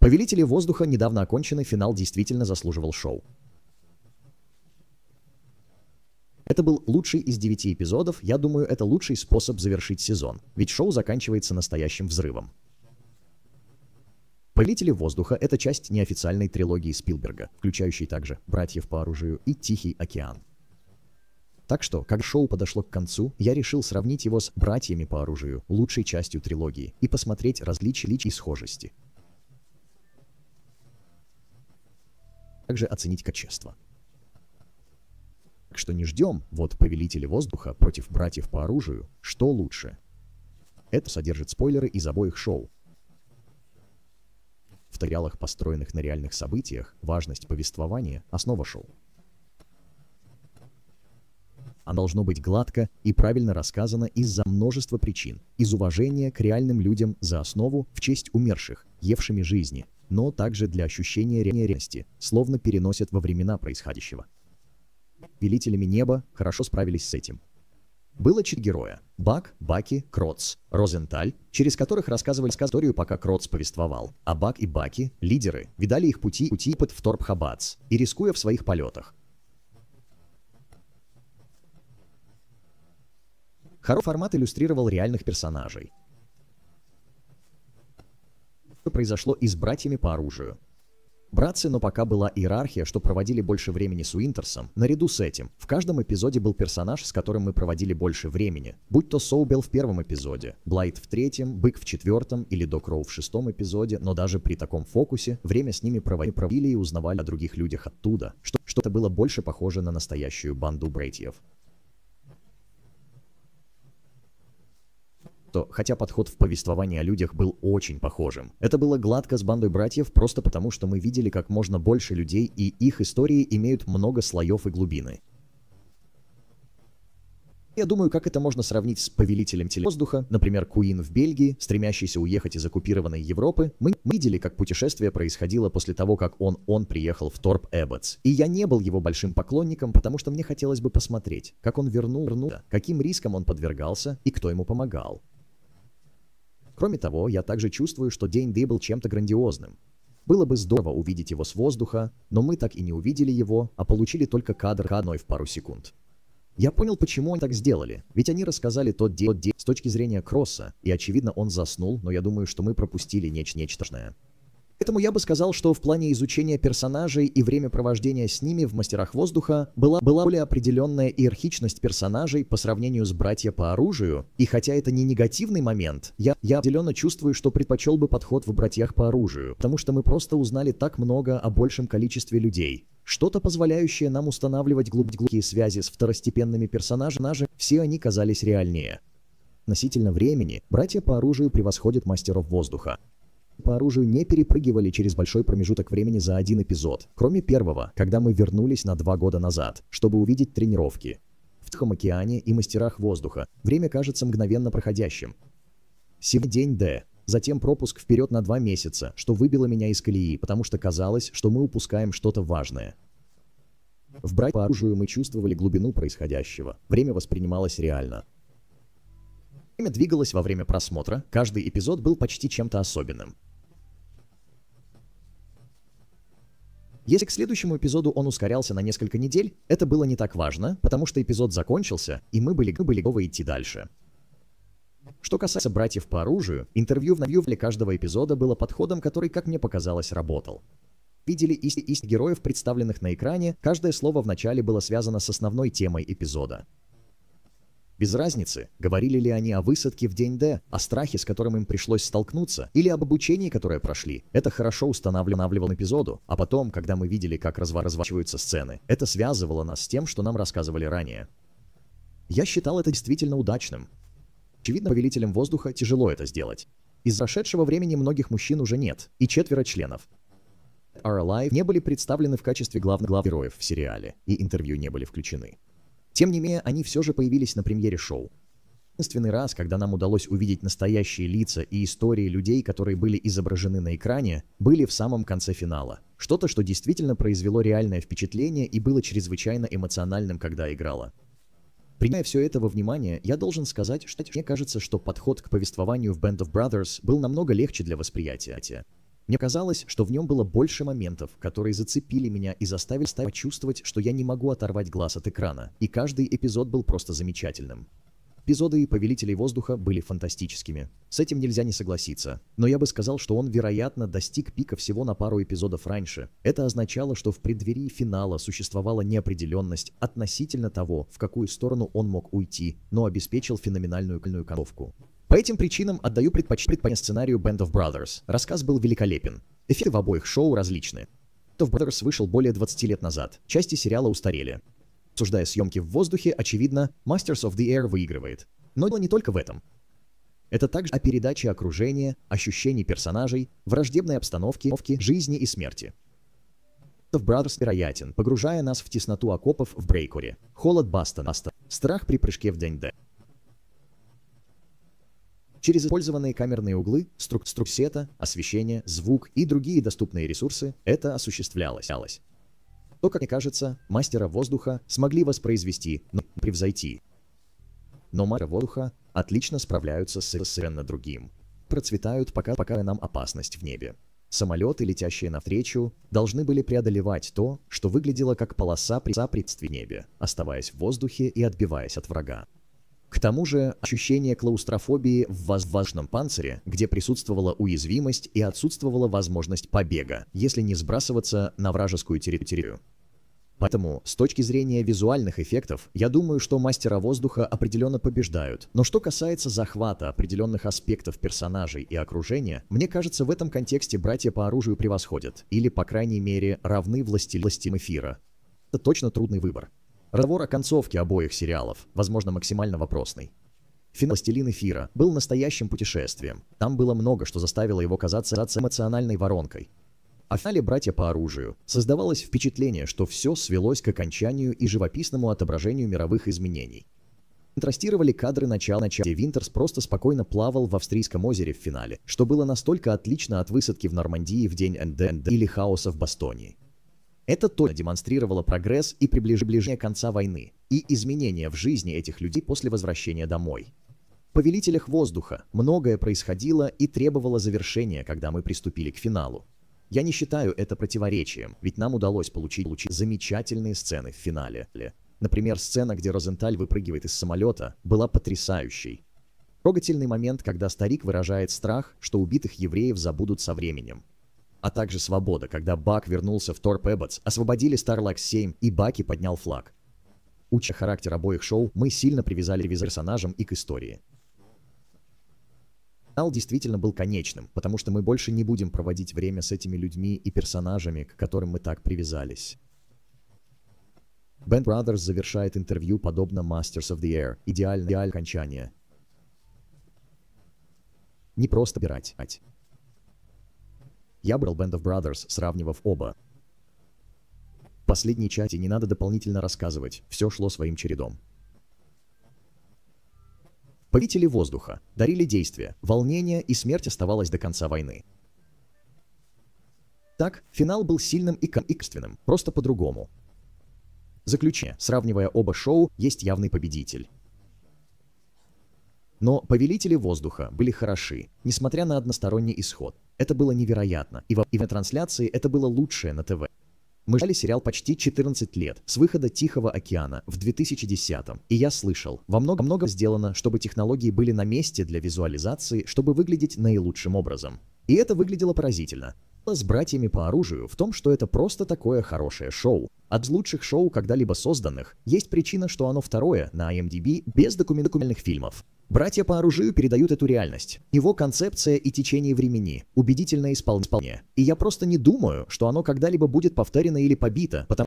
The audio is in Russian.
Повелители воздуха недавно оконченный финал действительно заслуживал шоу. Это был лучший из девяти эпизодов, я думаю, это лучший способ завершить сезон, ведь шоу заканчивается настоящим взрывом. «Повелители воздуха» — это часть неофициальной трилогии Спилберга, включающей также «Братьев по оружию» и «Тихий океан». Так что, как шоу подошло к концу, я решил сравнить его с «Братьями по оружию», лучшей частью трилогии, и посмотреть различия и схожести — также оценить качество. Так что не ждем, вот повелители воздуха против братьев по оружию, что лучше. Это содержит спойлеры из обоих шоу. В тариалах, построенных на реальных событиях, важность повествования – основа шоу. Оно должно быть гладко и правильно рассказано из-за множества причин, из уважения к реальным людям за основу в честь умерших, евшими жизни, но также для ощущения реальности, словно переносят во времена происходящего. Велителями неба хорошо справились с этим. Было чит героя – Бак, Баки, Кроц, Розенталь, через которых рассказывали историю, пока Кроц повествовал, а Бак и Баки, лидеры, видали их пути, пути под Вторбхабац и рискуя в своих полетах. Хоро формат иллюстрировал реальных персонажей, произошло и с братьями по оружию. Братцы, но пока была иерархия, что проводили больше времени с Уинтерсом, наряду с этим, в каждом эпизоде был персонаж, с которым мы проводили больше времени, будь то Соубел в первом эпизоде, Блайт в третьем, Бык в четвертом или Док Роу в шестом эпизоде, но даже при таком фокусе время с ними проводили и узнавали о других людях оттуда, что что-то было больше похоже на настоящую банду братьев. то хотя подход в повествовании о людях был очень похожим. Это было гладко с бандой братьев просто потому, что мы видели как можно больше людей, и их истории имеют много слоев и глубины. Я думаю, как это можно сравнить с повелителем телевоздуха, например, Куин в Бельгии, стремящийся уехать из оккупированной Европы, мы видели, как путешествие происходило после того, как он, он приехал в Торп Эбботс. И я не был его большим поклонником, потому что мне хотелось бы посмотреть, как он вернул, каким риском он подвергался и кто ему помогал. Кроме того, я также чувствую, что день D был чем-то грандиозным. Было бы здорово увидеть его с воздуха, но мы так и не увидели его, а получили только кадр одной в пару секунд. Я понял, почему они так сделали, ведь они рассказали тот день, с точки зрения Кросса, и очевидно он заснул, но я думаю, что мы пропустили нечто нечтожное. Поэтому я бы сказал, что в плане изучения персонажей и времяпровождения с ними в «Мастерах воздуха» была, была более определенная иерархичность персонажей по сравнению с «Братья по оружию». И хотя это не негативный момент, я, я определенно чувствую, что предпочел бы подход в «Братьях по оружию», потому что мы просто узнали так много о большем количестве людей, что-то позволяющее нам устанавливать глубокие связи с второстепенными персонажами, все они казались реальнее. Относительно времени, братья по оружию превосходят мастеров воздуха по оружию не перепрыгивали через большой промежуток времени за один эпизод, кроме первого, когда мы вернулись на два года назад, чтобы увидеть тренировки. В Тихом океане и мастерах воздуха время кажется мгновенно проходящим. Сегодня день Д, затем пропуск вперед на два месяца, что выбило меня из колеи, потому что казалось, что мы упускаем что-то важное. В брать по оружию мы чувствовали глубину происходящего, время воспринималось реально. Время двигалось во время просмотра, каждый эпизод был почти чем-то особенным. Если к следующему эпизоду он ускорялся на несколько недель, это было не так важно, потому что эпизод закончился, и мы были, мы были готовы идти дальше. Что касается братьев по оружию, интервью в навью для каждого эпизода было подходом, который, как мне показалось, работал. Видели истинных героев, представленных на экране, каждое слово в начале было связано с основной темой эпизода. Без разницы, говорили ли они о высадке в день Д, о страхе, с которым им пришлось столкнуться, или об обучении, которое прошли. Это хорошо устанавливало эпизоду, а потом, когда мы видели, как разворачиваются сцены, это связывало нас с тем, что нам рассказывали ранее. Я считал это действительно удачным. Очевидно, повелителям воздуха тяжело это сделать. Из прошедшего времени многих мужчин уже нет, и четверо членов. Are Alive не были представлены в качестве главных глав героев в сериале, и интервью не были включены. Тем не менее, они все же появились на премьере шоу. Единственный раз, когда нам удалось увидеть настоящие лица и истории людей, которые были изображены на экране, были в самом конце финала. Что-то, что действительно произвело реальное впечатление и было чрезвычайно эмоциональным, когда играла. Принимая все это во внимание, я должен сказать, что мне кажется, что подход к повествованию в Band of Brothers был намного легче для восприятия. Мне казалось, что в нем было больше моментов, которые зацепили меня и заставили почувствовать, что я не могу оторвать глаз от экрана, и каждый эпизод был просто замечательным. Эпизоды «Повелителей воздуха» были фантастическими. С этим нельзя не согласиться. Но я бы сказал, что он, вероятно, достиг пика всего на пару эпизодов раньше. Это означало, что в преддверии финала существовала неопределенность относительно того, в какую сторону он мог уйти, но обеспечил феноменальную кольную концовку. По этим причинам отдаю предпоч предпочтение сценарию Band of Brothers. Рассказ был великолепен. Эффекты в обоих шоу различны. Band of Brothers вышел более 20 лет назад. Части сериала устарели. Обсуждая съемки в воздухе, очевидно, Masters of the Air выигрывает. Но дело не только в этом. Это также о передаче окружения, ощущений персонажей, враждебной обстановки, жизни и смерти. Band of Brothers вероятен, погружая нас в тесноту окопов в Брейкуре, холод Бастона, страх при прыжке в Деньде. Через использованные камерные углы, струк сета, освещение, звук и другие доступные ресурсы это осуществлялось. То, как мне кажется, мастера воздуха смогли воспроизвести, но превзойти. Но мастера воздуха отлично справляются с совершенно другим. Процветают, пока, пока нам опасность в небе. Самолеты, летящие навстречу, должны были преодолевать то, что выглядело как полоса при предствии небе, оставаясь в воздухе и отбиваясь от врага. К тому же ощущение клаустрофобии в воздушном панцире, где присутствовала уязвимость и отсутствовала возможность побега, если не сбрасываться на вражескую территорию. Поэтому, с точки зрения визуальных эффектов, я думаю, что мастера воздуха определенно побеждают. Но что касается захвата определенных аспектов персонажей и окружения, мне кажется, в этом контексте братья по оружию превосходят, или, по крайней мере, равны власти властям эфира. Это точно трудный выбор. Разговор о концовке обоих сериалов, возможно, максимально вопросный. Финал «Властелин эфира» был настоящим путешествием. Там было много, что заставило его казаться эмоциональной воронкой. А в финале «Братья по оружию» создавалось впечатление, что все свелось к окончанию и живописному отображению мировых изменений. Контрастировали кадры начала, начала, где Винтерс просто спокойно плавал в австрийском озере в финале, что было настолько отлично от высадки в Нормандии в день НД или хаоса в Бастонии. Это точно демонстрировало прогресс и приближение конца войны, и изменения в жизни этих людей после возвращения домой. В «Повелителях воздуха» многое происходило и требовало завершения, когда мы приступили к финалу. Я не считаю это противоречием, ведь нам удалось получить, получить замечательные сцены в финале. Например, сцена, где Розенталь выпрыгивает из самолета, была потрясающей. Трогательный момент, когда старик выражает страх, что убитых евреев забудут со временем а также свобода, когда Бак вернулся в Торп Эбботс, освободили Старлак 7 и Баки поднял флаг. Учая характер обоих шоу, мы сильно привязали к персонажам и к истории. Финал действительно был конечным, потому что мы больше не будем проводить время с этими людьми и персонажами, к которым мы так привязались. Бен Брадерс завершает интервью подобно Masters of the Air. Идеальное идеаль окончание. Не просто пирать. Я брал Band of Brothers, сравнивав оба. Последней чате не надо дополнительно рассказывать, все шло своим чередом. Повители воздуха дарили действия, волнение и смерть оставалась до конца войны. Так, финал был сильным и качественным, просто по-другому. Заключение. Сравнивая оба шоу, есть явный победитель. Но повелители воздуха были хороши, несмотря на односторонний исход. Это было невероятно, и во и в трансляции это было лучшее на ТВ. Мы ждали сериал почти 14 лет, с выхода «Тихого океана» в 2010-м, и я слышал, во много много сделано, чтобы технологии были на месте для визуализации, чтобы выглядеть наилучшим образом. И это выглядело поразительно с братьями по оружию в том, что это просто такое хорошее шоу. От лучших шоу, когда-либо созданных, есть причина, что оно второе на IMDb без документальных фильмов. Братья по оружию передают эту реальность, его концепция и течение времени, убедительное исполнение. И я просто не думаю, что оно когда-либо будет повторено или побито, потому